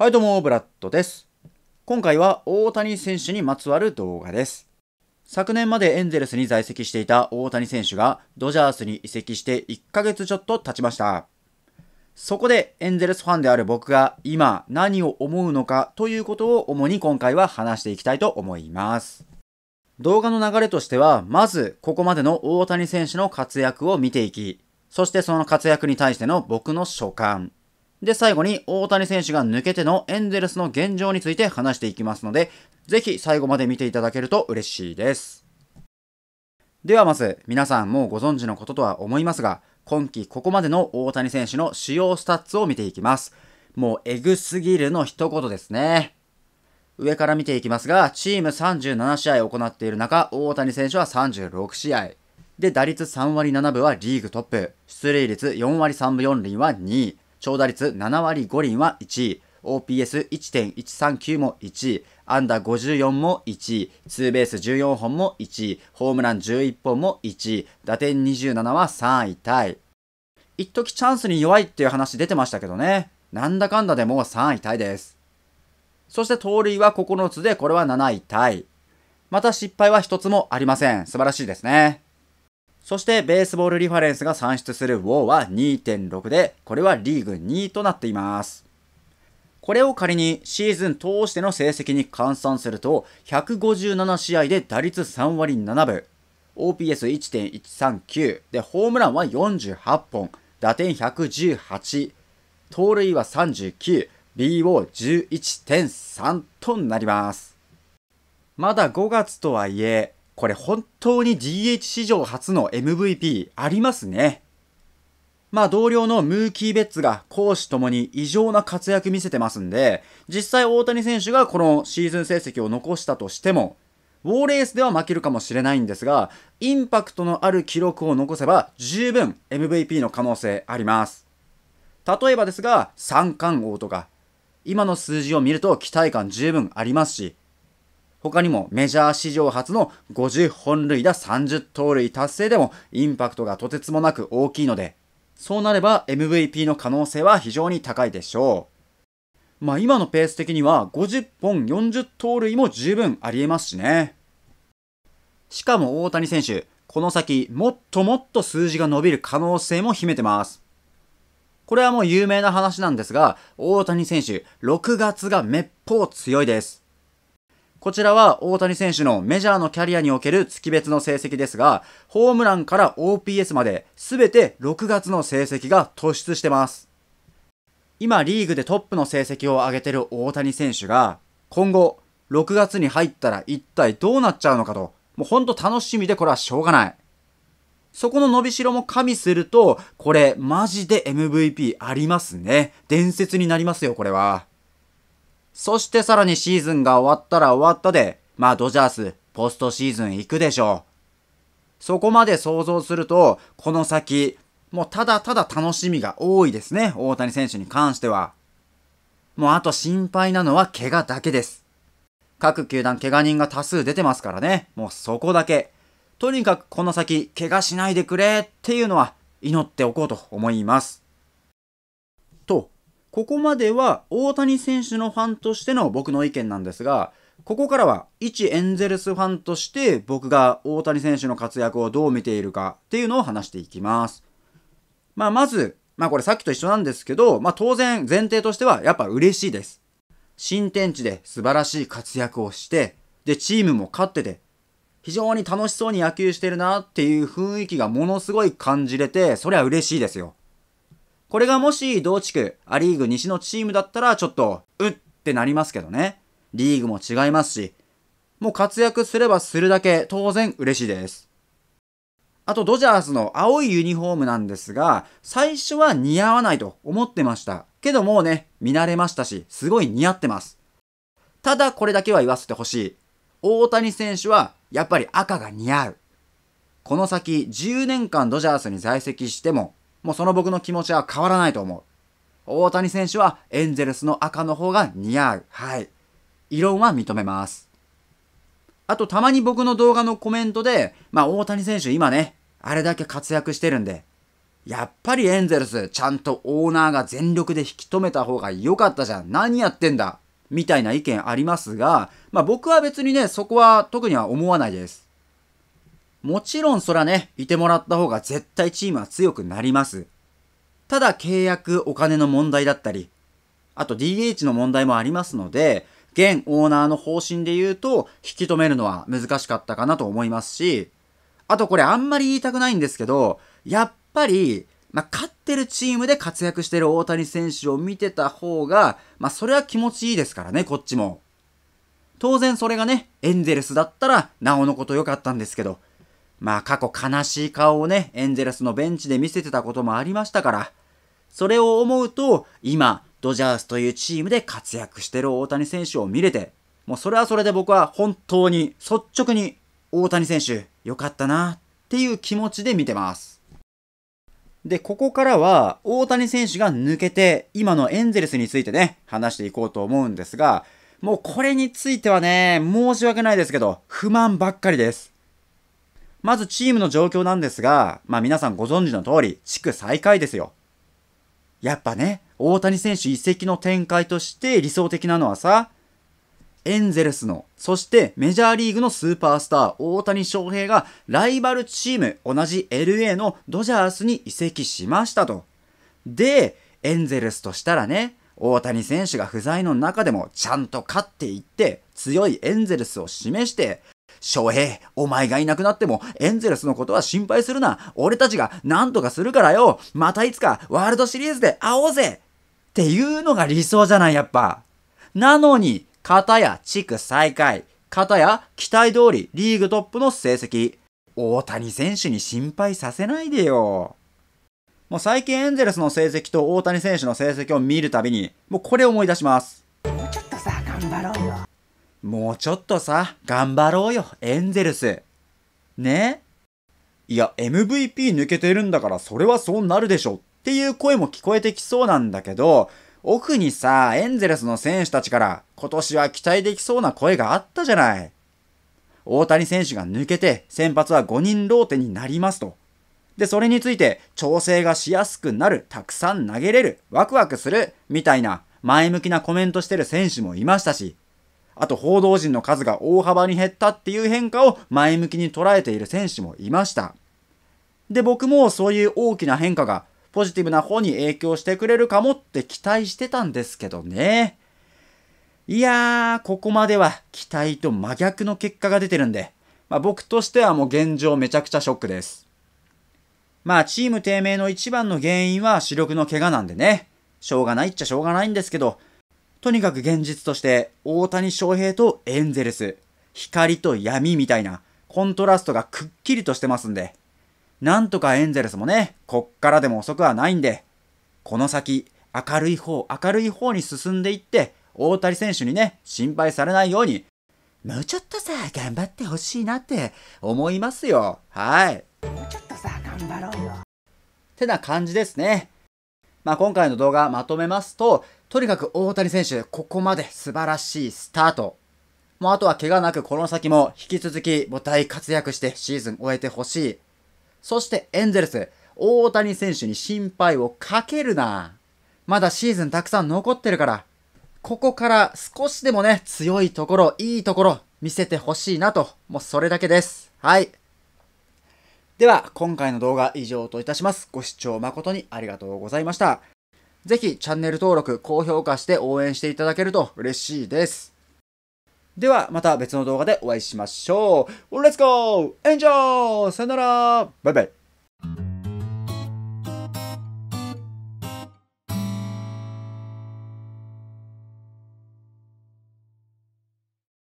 はいどうも、ブラッドです。今回は大谷選手にまつわる動画です。昨年までエンゼルスに在籍していた大谷選手がドジャースに移籍して1ヶ月ちょっと経ちました。そこでエンゼルスファンである僕が今何を思うのかということを主に今回は話していきたいと思います。動画の流れとしては、まずここまでの大谷選手の活躍を見ていき、そしてその活躍に対しての僕の所感。で、最後に大谷選手が抜けてのエンゼルスの現状について話していきますので、ぜひ最後まで見ていただけると嬉しいです。ではまず、皆さんもうご存知のこととは思いますが、今季ここまでの大谷選手の主要スタッツを見ていきます。もうエグすぎるの一言ですね。上から見ていきますが、チーム37試合行っている中、大谷選手は36試合。で、打率3割7分はリーグトップ。出塁率4割3分4厘は2位。長打率7割5厘は1位、OPS1.139 も1位、安打54も1位、ツーベース14本も1位、ホームラン11本も1位、打点27は3位タイ。一時チャンスに弱いっていう話出てましたけどね。なんだかんだでもう3位タイです。そして盗塁は9つでこれは7位タイ。また失敗は1つもありません。素晴らしいですね。そしてベースボールリファレンスが算出する WO は2.6で、これはリーグ2位となっています。これを仮にシーズン通しての成績に換算すると、157試合で打率3割7分、OPS1.139 でホームランは48本、打点118、盗塁は39、BO11.3 となります。まだ5月とはいえ、これ本当に DH 史上初の MVP ありますね。まあ同僚のムーキー・ベッツが攻守ともに異常な活躍見せてますんで、実際大谷選手がこのシーズン成績を残したとしても、ウォーレースでは負けるかもしれないんですが、インパクトのある記録を残せば十分 MVP の可能性あります。例えばですが、三冠王とか、今の数字を見ると期待感十分ありますし、他にもメジャー史上初の50本塁打30盗塁達成でもインパクトがとてつもなく大きいので、そうなれば MVP の可能性は非常に高いでしょう。まあ今のペース的には50本40盗塁も十分ありえますしね。しかも大谷選手、この先もっともっと数字が伸びる可能性も秘めてます。これはもう有名な話なんですが、大谷選手、6月がめっぽう強いです。こちらは大谷選手のメジャーのキャリアにおける月別の成績ですが、ホームランから OPS まで全て6月の成績が突出してます。今リーグでトップの成績を上げてる大谷選手が、今後6月に入ったら一体どうなっちゃうのかと、もうほんと楽しみでこれはしょうがない。そこの伸びしろも加味すると、これマジで MVP ありますね。伝説になりますよ、これは。そしてさらにシーズンが終わったら終わったで、まあドジャース、ポストシーズン行くでしょう。そこまで想像すると、この先、もうただただ楽しみが多いですね、大谷選手に関しては。もうあと心配なのは怪我だけです。各球団怪我人が多数出てますからね、もうそこだけ。とにかくこの先、怪我しないでくれっていうのは祈っておこうと思います。とここまでは大谷選手のファンとしての僕の意見なんですが、ここからは一エンゼルスファンとして僕が大谷選手の活躍をどう見ているかっていうのを話していきます。まあまず、まあこれさっきと一緒なんですけど、まあ当然前提としてはやっぱ嬉しいです。新天地で素晴らしい活躍をして、でチームも勝ってて、非常に楽しそうに野球してるなっていう雰囲気がものすごい感じれて、そりゃ嬉しいですよ。これがもし同地区、アリーグ西のチームだったらちょっと、うってなりますけどね。リーグも違いますし、もう活躍すればするだけ当然嬉しいです。あとドジャースの青いユニフォームなんですが、最初は似合わないと思ってました。けどもうね、見慣れましたし、すごい似合ってます。ただこれだけは言わせてほしい。大谷選手はやっぱり赤が似合う。この先10年間ドジャースに在籍してももうその僕の気持ちは変わらないと思う。大谷選手はエンゼルスの赤の方が似合う。はい。異論は認めます。あと、たまに僕の動画のコメントで、まあ、大谷選手今ね、あれだけ活躍してるんで、やっぱりエンゼルス、ちゃんとオーナーが全力で引き止めた方が良かったじゃん。何やってんだみたいな意見ありますが、まあ僕は別にね、そこは特には思わないです。もちろんそらね、いてもらった方が絶対チームは強くなります。ただ契約、お金の問題だったり、あと DH の問題もありますので、現オーナーの方針で言うと、引き止めるのは難しかったかなと思いますし、あとこれあんまり言いたくないんですけど、やっぱり、まあ、勝ってるチームで活躍してる大谷選手を見てた方が、まあ、それは気持ちいいですからね、こっちも。当然それがね、エンゼルスだったら、なおのこと良かったんですけど、まあ過去悲しい顔をね、エンゼルスのベンチで見せてたこともありましたから、それを思うと、今、ドジャースというチームで活躍してる大谷選手を見れて、もうそれはそれで僕は本当に率直に大谷選手良かったなっていう気持ちで見てます。で、ここからは大谷選手が抜けて今のエンゼルスについてね、話していこうと思うんですが、もうこれについてはね、申し訳ないですけど、不満ばっかりです。まずチームの状況なんですが、まあ皆さんご存知の通り、地区最下位ですよ。やっぱね、大谷選手移籍の展開として理想的なのはさ、エンゼルスの、そしてメジャーリーグのスーパースター、大谷翔平がライバルチーム、同じ LA のドジャースに移籍しましたと。で、エンゼルスとしたらね、大谷選手が不在の中でもちゃんと勝っていって、強いエンゼルスを示して、翔平、お前がいなくなってもエンゼルスのことは心配するな。俺たちが何とかするからよ。またいつかワールドシリーズで会おうぜっていうのが理想じゃない、やっぱ。なのに、片や地区最下位、片や期待通りリーグトップの成績。大谷選手に心配させないでよ。もう最近エンゼルスの成績と大谷選手の成績を見るたびに、もうこれ思い出します。もうちょっとさ、頑張ろうよ。もうちょっとさ、頑張ろうよ、エンゼルス。ねいや、MVP 抜けてるんだからそれはそうなるでしょっていう声も聞こえてきそうなんだけど、奥にさ、エンゼルスの選手たちから今年は期待できそうな声があったじゃない。大谷選手が抜けて先発は5人ローテになりますと。で、それについて調整がしやすくなる、たくさん投げれる、ワクワクする、みたいな前向きなコメントしてる選手もいましたし、あと報道陣の数が大幅に減ったっていう変化を前向きに捉えている選手もいました。で、僕もそういう大きな変化がポジティブな方に影響してくれるかもって期待してたんですけどね。いやー、ここまでは期待と真逆の結果が出てるんで、まあ、僕としてはもう現状めちゃくちゃショックです。まあチーム低迷の一番の原因は主力の怪我なんでね、しょうがないっちゃしょうがないんですけど、とにかく現実として大谷翔平とエンゼルス、光と闇みたいなコントラストがくっきりとしてますんで、なんとかエンゼルスもね、こっからでも遅くはないんで、この先、明るい方、明るい方に進んでいって、大谷選手にね、心配されないように、もうちょっとさ、頑張ってほしいなって思いますよ。はい。もうちょっとさ、頑張ろうよ。ってな感じですね。まあ、今回の動画まとめますと、とにかく大谷選手、ここまで素晴らしいスタート。もうあとは怪我なくこの先も引き続きう大活躍してシーズン終えてほしい。そしてエンゼルス、大谷選手に心配をかけるな。まだシーズンたくさん残ってるから、ここから少しでもね、強いところ、いいところ、見せてほしいなと、もうそれだけです。はい。では、今回の動画以上といたします。ご視聴誠にありがとうございました。ぜひチャンネル登録、高評価して応援していただけると嬉しいです。ではまた別の動画でお会いしましょう。レッツゴーエンジョーさよならバイバイ